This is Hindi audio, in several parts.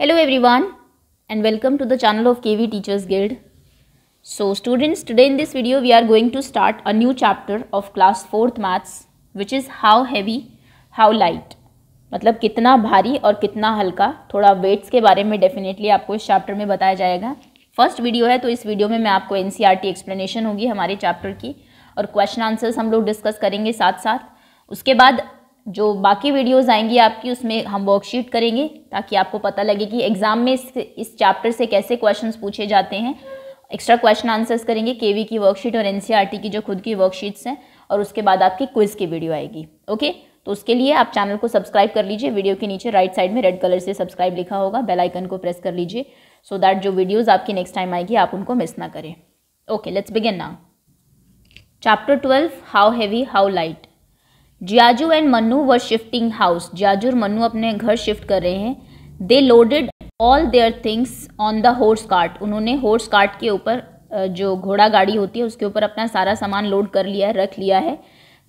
hello everyone and welcome to the channel of KV teachers guild so students today in this video we are going to start a new chapter of class fourth maths which is how heavy how light मतलब कितना भारी और कितना हल्का थोड़ा वेट्स के बारे में डेफिनेटली आपको इस चैप्टर में बताया जाएगा फर्स्ट वीडियो है तो इस वीडियो में मैं आपको एन एक्सप्लेनेशन e होगी हमारे चैप्टर की और क्वेश्चन आंसर्स हम लोग डिस्कस करेंगे साथ साथ उसके बाद जो बाकी वीडियोस आएंगी आपकी उसमें हम वर्कशीट करेंगे ताकि आपको पता लगे कि एग्ज़ाम में इस इस चैप्टर से कैसे क्वेश्चंस पूछे जाते हैं एक्स्ट्रा क्वेश्चन आंसर्स करेंगे केवी की वर्कशीट और एनसीईआरटी e की जो खुद की वर्कशीट्स हैं और उसके बाद आपकी क्विज़ की वीडियो आएगी ओके तो उसके लिए आप चैनल को सब्सक्राइब कर लीजिए वीडियो के नीचे राइट साइड में रेड कलर से सब्सक्राइब लिखा होगा बेल आइकन को प्रेस कर लीजिए सो दैट जो वीडियोज़ आपकी नेक्स्ट टाइम आएगी आप उनको मिस ना करें okay let's begin now chapter twelve how heavy how light Jiyaju and Mannu were shifting house Jiyaju और मन्नू अपने घर शिफ्ट कर रहे हैं they loaded all their things on the horse cart उन्होंने हॉर्स कार्ट के ऊपर जो घोड़ा गाड़ी होती है उसके ऊपर अपना सारा सामान लोड कर लिया है रख लिया है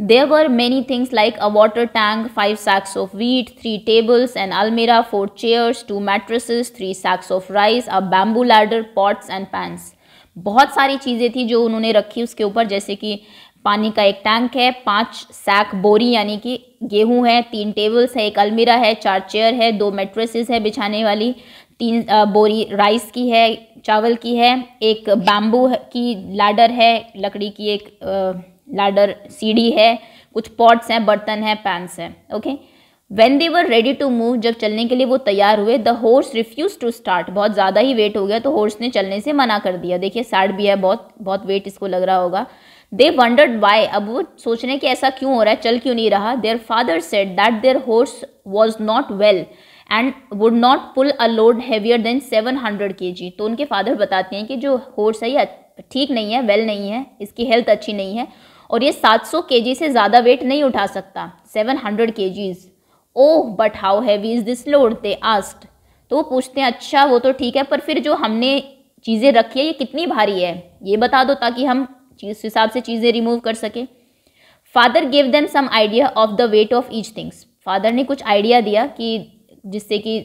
there were many things like a water tank five sacks of wheat three tables and almirah four chairs two mattresses three sacks of rice a bamboo ladder pots and pans बहुत सारी चीज़ें थी जो उन्होंने रखी उसके ऊपर जैसे कि पानी का एक टैंक है पांच सैक बोरी यानी कि गेहूं है तीन टेबल्स है एक अलमीरा है चार चेयर है दो मेट्रेसेस है बिछाने वाली तीन बोरी राइस की है चावल की है एक बैम्बू की लाडर है लकड़ी की एक लाडर सीढ़ी है कुछ पॉट्स हैं बर्तन हैं पैंस हैं okay when they were ready to move जब चलने के लिए वो तैयार हुए the horse refuse to start बहुत ज़्यादा ही वेट हो गया तो हॉर्स ने चलने से मना कर दिया देखिए साड़ भी है बहुत बहुत वेट इसको लग रहा होगा दे वंडर्ड वाई अब वो सोच रहे कि ऐसा क्यों हो रहा है चल क्यों नहीं रहा their father said that their horse was not well and would not pull a load heavier than seven hundred K G तो उनके फादर बताते हैं कि जो हॉर्स है ये ठीक नहीं है वेल नहीं है इसकी हेल्थ अच्छी नहीं है और ये सात सौ के जी से ज़्यादा वेट नहीं उठा सकता seven hundred K Gs oh but how heavy is this load they asked तो वो पूछते हैं अच्छा वो तो ठीक है पर फिर जो हमने चीज़ें रखी है ये कितनी भारी है ये बता दो ताकि हम उस हिसाब से चीज़ें रिमूव कर सके father give them some idea of the weight of each things father ने कुछ आइडिया दिया कि जिससे कि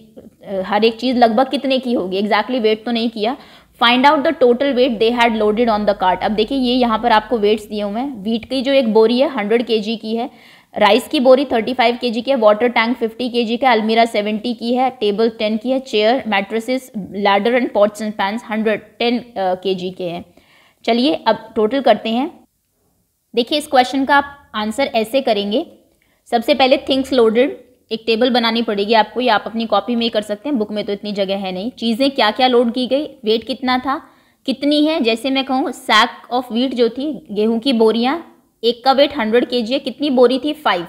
हर एक चीज़ लगभग कितने की होगी एग्जैक्टली exactly वेट तो नहीं किया find out the total weight they had loaded on the cart अब देखिए ये यहाँ पर आपको वेट्स दिए हुए हैं वीट की जो एक बोरी है हंड्रेड के की है राइस की बोरी थर्टी फाइव के जी की है वाटर टैंक फिफ्टी के जी का अलमीरा सेवेंटी की है टेबल टेन की है chair mattresses ladder and pots and pans hundred ten K G के हैं चलिए अब टोटल करते हैं देखिए इस क्वेश्चन का आप आंसर ऐसे करेंगे सबसे पहले थिंग्स लोडेड एक टेबल बनानी पड़ेगी आपको या आप अपनी कॉपी में ही कर सकते हैं बुक में तो इतनी जगह है नहीं चीज़ें क्या क्या लोड की गई वेट कितना था कितनी है जैसे मैं कहूँ सैक ऑफ वीट जो थी गेहूं की बोरियाँ एक का वेट हंड्रेड के है कितनी बोरी थी फाइव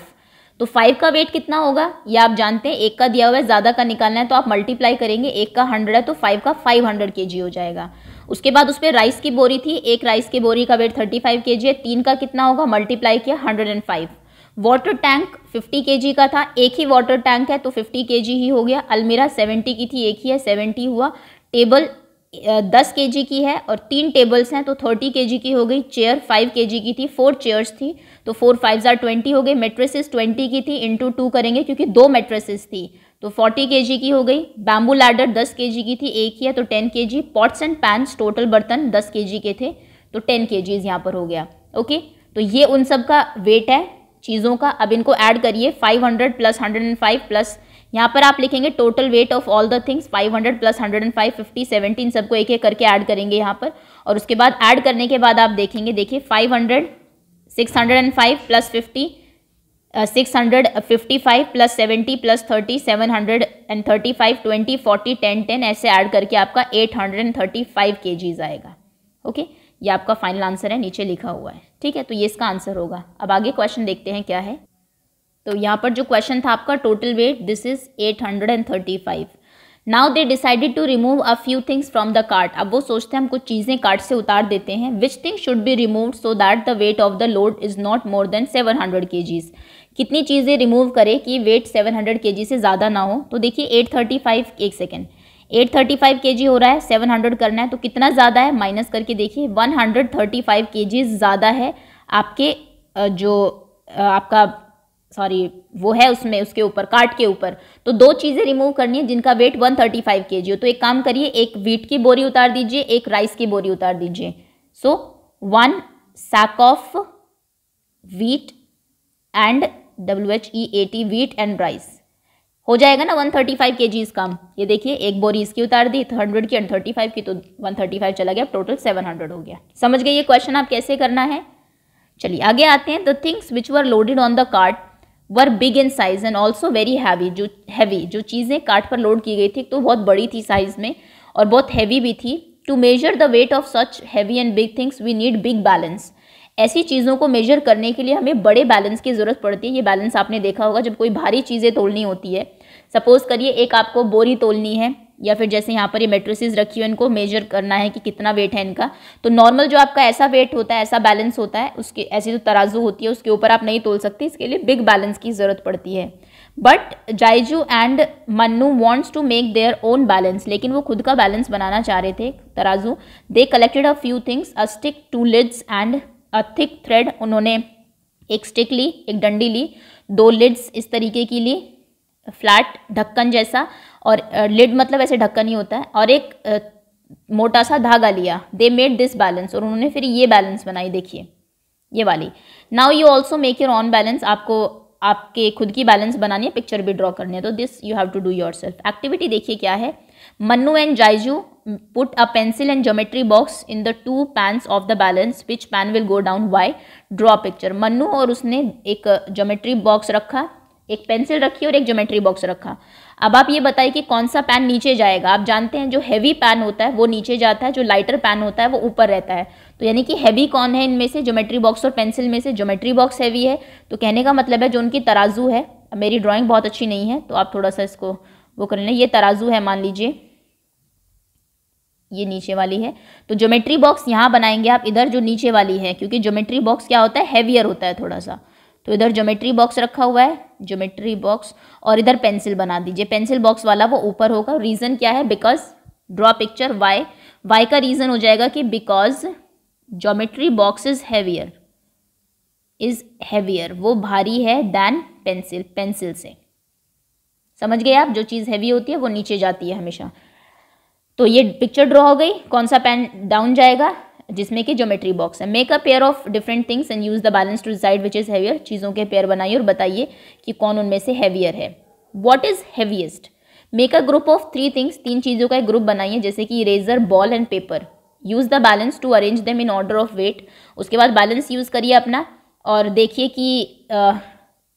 तो फाइव का वेट कितना होगा ये आप जानते हैं एक का दिया हुआ है ज़्यादा का निकालना है तो आप मल्टीप्लाई करेंगे एक का हंड्रेड है तो फाइव का फाइव हंड्रेड के जी हो जाएगा उसके बाद उस पर राइस की बोरी थी एक राइस की बोरी का वेट थर्टी फाइव के जी है तीन का कितना होगा मल्टीप्लाई किया hundred and five water tank fifty के का था एक ही वाटर टैंक है तो फिफ्टी के ही हो गया अलमीरा सेवेंटी की थी एक ही है सेवेंटी हुआ टेबल दस के जी की है और तीन टेबल्स हैं तो थर्टी के जी की हो गई चेयर फाइव के जी की थी फोर चेयर्स थी तो फोर फाइव ज़ार ट्वेंटी हो गई मेट्रेसेस ट्वेंटी की थी इंटू टू करेंगे क्योंकि दो मेट्रेसेस थी तो फोर्टी के जी की हो गई बैम्बू लैडर दस के जी की थी एक ही है तो ten K G pots and pans total बर्तन दस के जी के थे तो टेन के जीज यहाँ पर हो गया ओके तो ये उन सब का वेट है चीज़ों का अब इनको ऐड करिए five hundred plus hundred and five plus यहाँ पर आप लिखेंगे total weight of all the things 500 plus 105 50 17 सबको एक एक करके ऐड करेंगे यहाँ पर और उसके बाद ऐड करने के बाद आप देखेंगे देखिए 500 605 plus 50 six hundred fifty five plus seventy plus thirty seven hundred and thirty five twenty forty ten ten ऐसे ऐड करके आपका eight hundred and thirty five K Gs आएगा ओके ये आपका फाइनल आंसर है नीचे लिखा हुआ है ठीक है तो ये इसका आंसर होगा अब आगे क्वेश्चन देखते हैं क्या है तो यहाँ पर जो क्वेश्चन था आपका total weight this is 835 now they decided to remove a few things from the cart अब वो सोचते हैं हम कुछ चीज़ें कार्ट से उतार देते हैं which thing should be remove so that the weight of the load is not more than seven hundred K Gs कितनी चीज़ें रिमूव करें कि वेट सेवन हंड्रेड के जी से ज़्यादा ना हो तो देखिए एट थर्टी फाइव एक second eight thirty five K G हो रहा है सेवन हंड्रेड करना है तो कितना ज़्यादा है माइनस करके देखिए one hundred thirty five K जीज ज़्यादा है आपके जो आपका सॉरी वो है उसमें उसके ऊपर कार्ट के ऊपर तो दो चीज़ें रिमूव करनी है जिनका wait 135 thirty five K G हो तो एक काम करिए एक वीट की बोरी उतार दीजिए एक राइस की बोरी उतार दीजिए so one sack of wheat and W H E A T wheat and rice हो जाएगा ना 135 थर्टी फाइव के इस काम ये देखिए एक बोरी इसकी उतार दी हंड्रेड की एंड थर्टी फाइव की तो 135 चला गया टोटल 700 हो गया समझ गए ये क्वेश्चन आप कैसे करना है चलिए आगे आते हैं the things which were loaded on the cart were big in size and also very heavy जो हैवी जो चीज़ें कार्ट पर लोड की गई थी तो बहुत बड़ी थी साइज में और बहुत हैवी भी थी to measure the weight of such heavy and big things we need big balance ऐसी चीज़ों को मेजर करने के लिए हमें बड़े बैलेंस की ज़रूरत पड़ती है ये बैलेंस आपने देखा होगा जब कोई भारी चीज़ें तोलनी होती है सपोज़ करिए एक आपको बोरी तोलनी है या फिर जैसे यहाँ पर ये मेट्रिसेस रखी हुई इनको मेजर करना है कि कितना वेट है इनका तो नॉर्मल जो आपका ऐसा वेट होता है ऐसा बैलेंस होता है उसके ऐसी जो तो तराजू होती है उसके ऊपर आप नहीं तोल सकते इसके लिए बिग बैलेंस की ज़रूरत पड़ती है but Jiyaju and Mannu wants to make their own balance लेकिन वो खुद का बैलेंस बनाना चाह रहे थे तराजू they collected a few things a stick two lids and a thick thread उन्होंने एक स्टिक ली एक डंडी ली दो लिड्स इस तरीके की ली फ्लैट ढक्कन जैसा और लिड मतलब ऐसे ढक्कन ही होता है और एक मोटा सा धागा लिया दे मेड दिस बैलेंस और उन्होंने फिर ये बैलेंस बनाई देखिए ये वाली now you also make your own balance आपको आपके खुद की बैलेंस बनानी है पिक्चर भी ड्रॉ करनी है तो this you have to do yourself activity देखिए क्या है Mannu and Jiyaju put a pencil and geometry box in the two pans of the balance which pan will go down why draw picture Mannu और उसने एक ज्योमेट्री बॉक्स रखा एक पेंसिल रखी और एक ज्योमेट्री बॉक्स रखा अब आप ये बताइए कि कौन सा पैन नीचे जाएगा आप जानते हैं जो हैवी पैन होता है वो नीचे जाता है जो लाइटर पैन होता है वो ऊपर रहता है तो यानी कि हैवी कौन है इनमें से ज्योमेट्री बॉक्स और पेंसिल में से ज्योमेट्री बॉक्स हैवी है तो कहने का मतलब है जो उनकी तराजू है मेरी ड्रॉइंग बहुत अच्छी नहीं है तो आप थोड़ा सा इसको वो कर लें ये तराजू है मान लीजिए ये नीचे वाली है तो ज्योमेट्री बॉक्स यहाँ बनाएंगे आप इधर जो नीचे वाली है क्योंकि ज्योमेट्री बॉक्स क्या होता है हैवियर होता है थोड़ा सा तो इधर ज्योमेट्री बॉक्स रखा हुआ है ज्योमेट्री बॉक्स और इधर पेंसिल बना दीजिए पेंसिल बॉक्स वाला वो ऊपर होगा रीज़न क्या है because draw picture why why का रीज़न हो जाएगा कि because geometry box is heavier is heavier वो भारी है दैन पेंसिल पेंसिल से समझ गए आप जो चीज़ हैवी होती है वो नीचे जाती है हमेशा तो ये पिक्चर ड्रॉ हो गई कौन सा पेन डाउन जाएगा जिसमें कि ज्योमेट्री बॉक्स है make a pair of different things and use the balance to decide which is heavier चीज़ों के पेयर बनाइए और बताइए कि कौन उनमें से हैवियर है what is heaviest make a group of three things तीन चीज़ों का एक ग्रुप बनाइए जैसे कि eraser ball and paper use the balance to arrange them in order of weight उसके बाद बैलेंस यूज़ करिए अपना और देखिए कि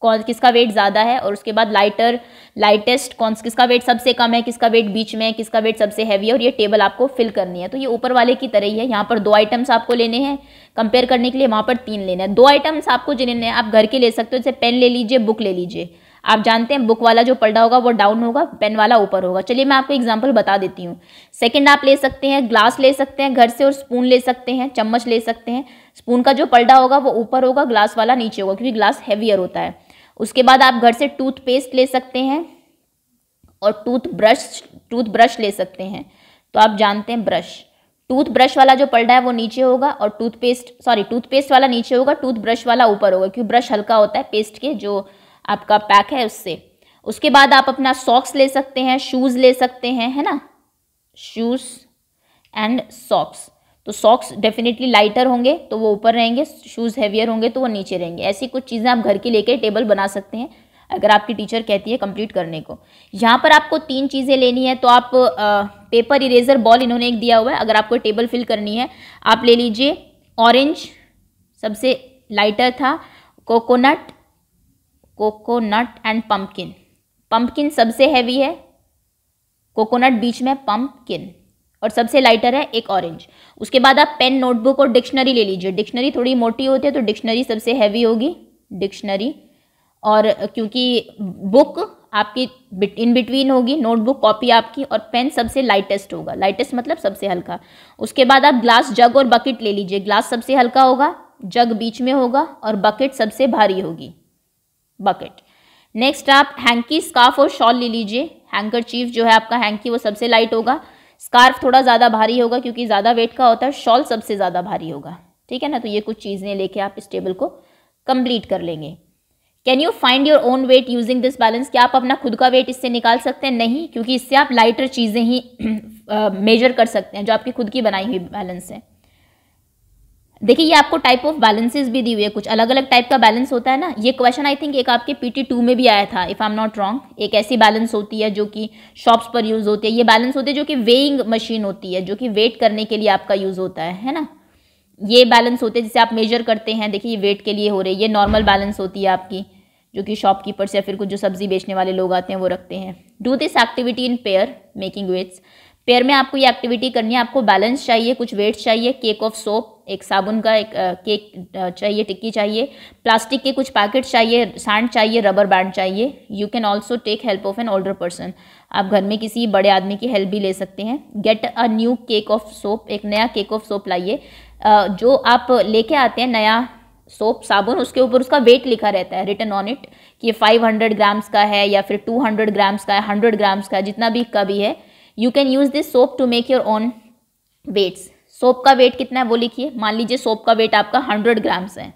कौन किसका वेट ज़्यादा है और उसके बाद लाइटर लाइटेस्ट कौन किसका वेट सबसे कम है किसका वेट बीच में है किसका वेट सबसे हैवी है और ये टेबल आपको फिल करनी है तो ये ऊपर वाले की तरह ही है यहाँ पर दो आइटम्स आपको लेने हैं कंपेयर करने के लिए वहाँ पर तीन लेने हैं दो आइटम्स आपको जिन्हें आप घर के ले सकते हो जैसे पेन ले लीजिए बुक ले लीजिए आप जानते हैं बुक वाला जो पलटा होगा वो डाउन होगा पेन वाला ऊपर होगा चलिए मैं आपको एग्जांपल बता देती हूँ सेकंड आप ले सकते हैं ग्लास ले सकते हैं घर से और स्पून ले सकते हैं चम्मच ले सकते हैं स्पून का जो पलटा होगा वो ऊपर होगा ग्लास वाला नीचे होगा क्योंकि ग्लास हैवियर होता है उसके बाद आप घर से टूथपेस्ट ले सकते हैं और टूथब्रश टूथब्रश ले सकते हैं तो आप जानते हैं ब्रश टूथब्रश वाला जो पलड़ा है वो नीचे होगा और टूथपेस्ट सॉरी टूथपेस्ट वाला नीचे होगा टूथब्रश वाला ऊपर होगा क्योंकि ब्रश हल्का होता है पेस्ट के जो आपका पैक है उससे उसके बाद आप अपना सॉक्स ले सकते हैं शूज़ ले सकते हैं है ना शूज़ एंड सॉक्स तो सॉक्स डेफिनेटली लाइटर होंगे तो वो ऊपर रहेंगे शूज़ हैवियर होंगे तो वो नीचे रहेंगे ऐसी कुछ चीज़ें आप घर के लेके टेबल बना सकते हैं अगर आपकी टीचर कहती है कंप्लीट करने को यहाँ पर आपको तीन चीज़ें लेनी है तो आप आ, पेपर इरेजर बॉल इन्होंने एक दिया हुआ है अगर आपको टेबल फिल करनी है आप ले लीजिए ऑरेंज सबसे लाइटर था coconut coconut and pumpkin pumpkin सबसे हैवी है कोकोनट बीच में पम्पकिन और सबसे लाइटर है एक ऑरेंज उसके बाद आप पेन नोटबुक और डिक्शनरी ले लीजिए डिक्शनरी थोड़ी मोटी होती है तो डिक्शनरी सबसे हैवी होगी डिक्शनरी और क्योंकि बुक आपकी इन बिटवीन होगी नोटबुक कॉपी आपकी और पेन सबसे लाइटेस्ट होगा लाइटेस्ट मतलब सबसे हल्का उसके बाद आप ग्लास जग और बकेट ले लीजिए ग्लास सबसे हल्का होगा जग बीच में होगा और बकेट सबसे भारी होगी बकेट नेक्स्ट आप हैंकी स्काफ और शॉल ले लीजिए हैंकर जो है आपका हैंकी वो सबसे लाइट होगा स्कार्फ थोड़ा ज़्यादा भारी होगा क्योंकि ज़्यादा वेट का होता है शॉल सबसे ज़्यादा भारी होगा ठीक है ना तो ये कुछ चीज़ें लेके आप इस टेबल को कंप्लीट कर लेंगे can you find your own weight using this balance क्या आप अपना खुद का वेट इससे निकाल सकते हैं नहीं क्योंकि इससे आप लाइटर चीज़ें ही मेजर कर सकते हैं जो आपकी खुद की बनाई हुई बैलेंस है देखिए ये आपको टाइप ऑफ बैलेंसेस भी दी हुई है कुछ अलग अलग टाइप का बैलेंस होता है ना ये क्वेश्चन आई थिंक एक आपके पीटी टू में भी आया था if I am not wrong एक ऐसी बैलेंस होती है जो कि शॉप्स पर यूज़ होती है ये बैलेंस होती है जो कि वेइंग मशीन होती है जो कि वेट करने के लिए आपका यूज़ होता है है ना ये बैलेंस होते हैं जिसे आप मेजर करते हैं देखिए ये वेट के लिए हो रही है ये नॉर्मल बैलेंस होती है आपकी जो कि से या फिर कुछ जो सब्जी बेचने वाले लोग आते हैं वो रखते हैं do this activity in pair making weights pair में आपको ये एक्टिविटी करनी है आपको बैलेंस चाहिए कुछ वेट्स चाहिए केक ऑफ सोप एक साबुन का एक केक चाहिए टिक्की चाहिए प्लास्टिक के कुछ पैकेट चाहिए सैंड चाहिए रबर बैंड चाहिए you can also take help of an older person आप घर में किसी बड़े आदमी की हेल्प भी ले सकते हैं get a new cake of soap एक नया केक ऑफ सोप लाइए जो आप लेके आते हैं नया सोप साबुन उसके ऊपर उसका वेट लिखा रहता है रिटर्न ऑन इट कि ये हंड्रेड ग्राम्स का है या फिर हंड्रेड ग्राम्स का है हंड्रेड ग्राम्स का है जितना भी का भी है you can use this soap to make your own weights soap का वेट कितना है वो लिखिए मान लीजिए सोप का वेट आपका हंड्रेड ग्राम्स है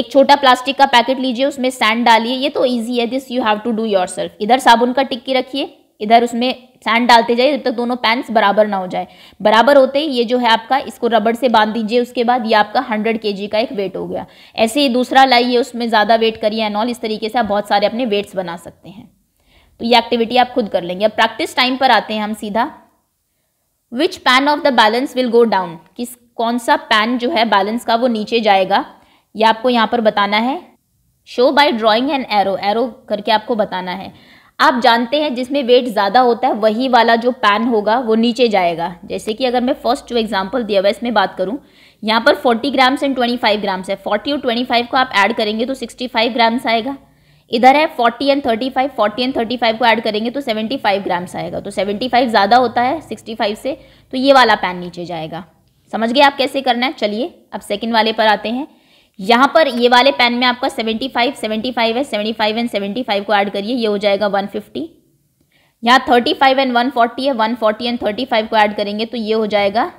एक छोटा प्लास्टिक का पैकेट लीजिए उसमें सैंड डालिए ये तो ईजी है this you have to do yourself इधर साबुन का टिक्की रखिए इधर उसमें सैंड डालते जाइए जब तक दोनों पैंस बराबर ना हो जाए बराबर होते ही ये जो है आपका इसको रबड़ से बांध दीजिए उसके बाद ये आपका 100 के का एक वेट हो गया ऐसे ही दूसरा लाइए उसमें ज़्यादा वेट करिए ऑल इस तरीके से आप बहुत सारे अपने वेट्स बना सकते हैं तो ये एक्टिविटी आप खुद कर लेंगे अब प्रैक्टिस टाइम पर आते हैं हम सीधा which pan of the balance will go down किस कौन सा पैन जो है बैलेंस का वो नीचे जाएगा ये आपको यहाँ पर बताना है show by drawing and arrow arrow करके आपको बताना है आप जानते हैं जिसमें वेट ज़्यादा होता है वही वाला जो पैन होगा वो नीचे जाएगा जैसे कि अगर मैं फर्स्ट जो एग्जाम्पल दिया हुआ है इसमें बात करूँ यहाँ पर 40 ग्राम्स एंड 25 ग्राम्स है 40 और 25 को आप ऐड करेंगे तो 65 ग्राम्स आएगा इधर है forty and thirty five forty and thirty five को ऐड करेंगे तो सेवेंटी फाइव ग्राम्स आएगा तो सेवेंटी फाइव ज़्यादा होता है सिक्सटी फाइव से तो ये वाला पैन नीचे जाएगा समझ गए आप कैसे करना है चलिए अब सेकेंड वाले पर आते हैं यहाँ पर ये वाले पैन में आपका सेवेंटी फाइव सेवेंटी फाइव है seventy five and seventy five को ऐड करिए ये हो जाएगा वन फिफ्टी यहाँ thirty five and one forty है one forty and thirty five को ऐड करेंगे तो ये हो जाएगा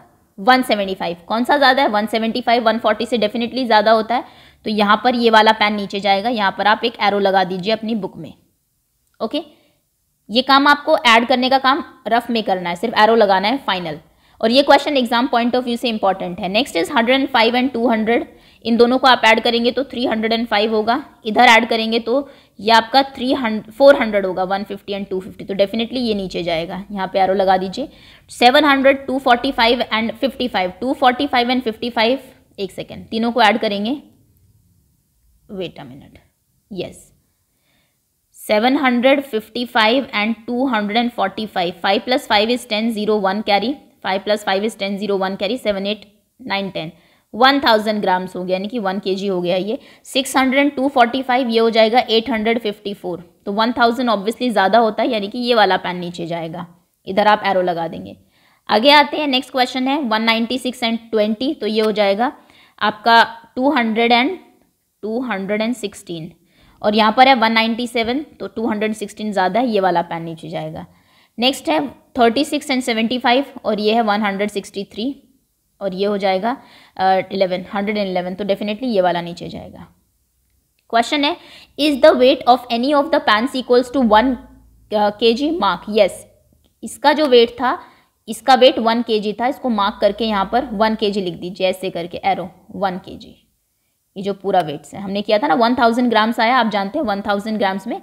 175 कौन सा ज़्यादा है 175 140 से डेफिनेटली ज़्यादा होता है तो यहाँ पर ये वाला पैन नीचे जाएगा यहाँ पर आप एक एरो लगा दीजिए अपनी बुक में ओके ये काम आपको ऐड करने का काम रफ में करना है सिर्फ एरो लगाना है फाइनल और ये question exam point of view से इंपॉर्टेंट है next is hundred and and two इन दोनों को आप ऐड करेंगे तो 305 होगा इधर ऐड करेंगे तो ये आपका 300 400 होगा 150 एंड 250 तो डेफिनेटली ये नीचे जाएगा यहाँ पे आरो लगा दीजिए 700 245 एंड 55 245 एंड 55 एक सेकेंड तीनों को ऐड करेंगे wait a minute yes 755 forty 245 5 plus five is ten zero one carry 5 plus five is ten zero one carry seven eight nine ten one thousand grams हो गया यानी कि वन के जी हो गया ये six hundred two forty five ये हो जाएगा एट हंड्रेड फिफ्टी फोर तो वन थाउजेंड ऑब्वियसली ज़्यादा होता है यानी कि ये वाला पैन नीचे जाएगा इधर आप एरो लगा देंगे आगे आते हैं नेक्स्ट क्वेश्चन है one ninety six and twenty तो ये हो जाएगा आपका two hundred and two hundred and sixteen और यहाँ पर है वन नाइन्टी सेवन तो टू हंड्रेड सिक्सटीन ज़्यादा है ये वाला पैन नीचे जाएगा नेक्स्ट है thirty six and seventy five और ये है वन हंड्रेड सिक्सटी थ्री और ये हो जाएगा इलेवन हंड्रेड एंड इलेवन तो डेफिनेटली ये वाला नीचे जाएगा क्वेश्चन है is the weight of any of the pans equals to one K G mark yes इसका जो वेट था इसका वेट वन के जी था इसको मार्क करके यहाँ पर वन के जी लिख दीजिए ऐसे करके एरो वन के जी ये जो पूरा वेट्स है हमने किया था ना वन थाउजेंड ग्राम्स आया आप जानते हैं वन थाउजेंड ग्राम्स में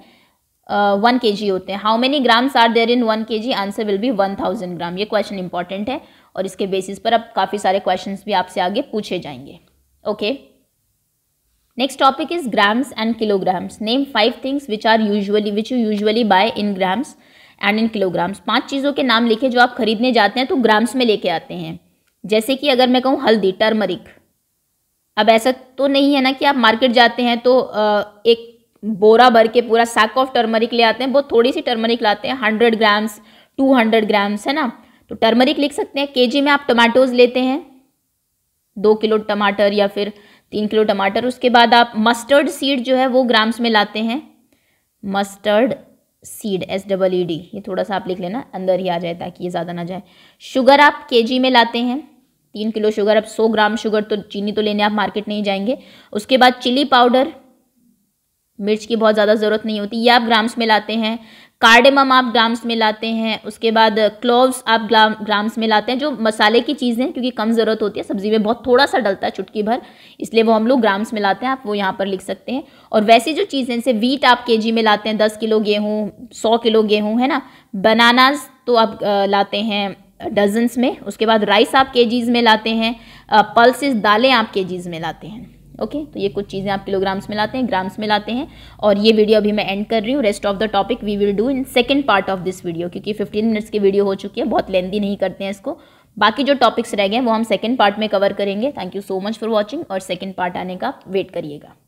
वन के जी होते हैं how many grams are there in one K G answer will be one thousand gram ये क्वेश्चन इंपॉर्टेंट है और इसके बेसिस पर अब काफ़ी सारे क्वेश्चन भी आपसे आगे पूछे जाएंगे okay next topic is grams and kilograms name five things which are usually which you usually buy in grams and in kilograms पांच चीज़ों के नाम लिखे जो आप खरीदने जाते हैं तो ग्राम्स में लेके आते हैं जैसे कि अगर मैं कहूँ हल्दी टर्मरिक अब ऐसा तो नहीं है ना कि आप मार्केट जाते हैं तो एक बोरा भर के पूरा सैक ऑफ टर्मरिक ले आते हैं बहुत थोड़ी सी टर्मरिक लाते हैं hundred grams two hundred grams है ना तो टर्मरिक लिख सकते हैं केजी में आप टमाटोज लेते हैं दो किलो टमाटर या फिर तीन किलो टमाटर उसके बाद आप मस्टर्ड सीड जो है वो ग्राम्स में लाते हैं mustard seed S double E D ये थोड़ा सा आप लिख लेना अंदर ही आ जाए ताकि ये ज़्यादा ना जाए शुगर आप केजी में लाते हैं तीन किलो शुगर अब सौ ग्राम शुगर तो चीनी तो लेने आप मार्केट नहीं जाएंगे उसके बाद चिली पाउडर मिर्च की बहुत ज़्यादा ज़रूरत नहीं होती ये आप ग्राम्स में लाते हैं कार्डेमम आप ग्राम्स में लाते हैं उसके बाद क्लोव्स आप ग्राम्स में लाते हैं जो मसाले की चीज़ें हैं क्योंकि कम ज़रूरत होती है सब्ज़ी में बहुत थोड़ा सा डलता है चुटकी भर इसलिए वो हम लोग ग्राम्स में लाते हैं आप वो यहाँ पर लिख सकते हैं और वैसी जो चीज़ें जैसे वीट आप के में लाते हैं दस किलो गेहूँ सौ किलो गेहूँ है ना बनानाज तो आप लाते हैं डजन्स में उसके बाद राइस आप के में लाते हैं पल्सिस दालें आप के में लाते हैं ओके तो ये कुछ चीज़ें आप किलोग्राम्स में लाते हैं ग्राम्स में लाते हैं और ये वीडियो अभी मैं एंड कर रही हूँ rest of the topic we will do in second part of this video क्योंकि फिफ्टीन मिनट्स की वीडियो हो चुकी है बहुत लेंदी नहीं करते हैं इसको बाकी जो टॉपिक्स रह गए वो हम सेकेंड पार्ट में कवर करेंगे thank you so much for watching और सेकेंड पार्ट आने का वेट करिएगा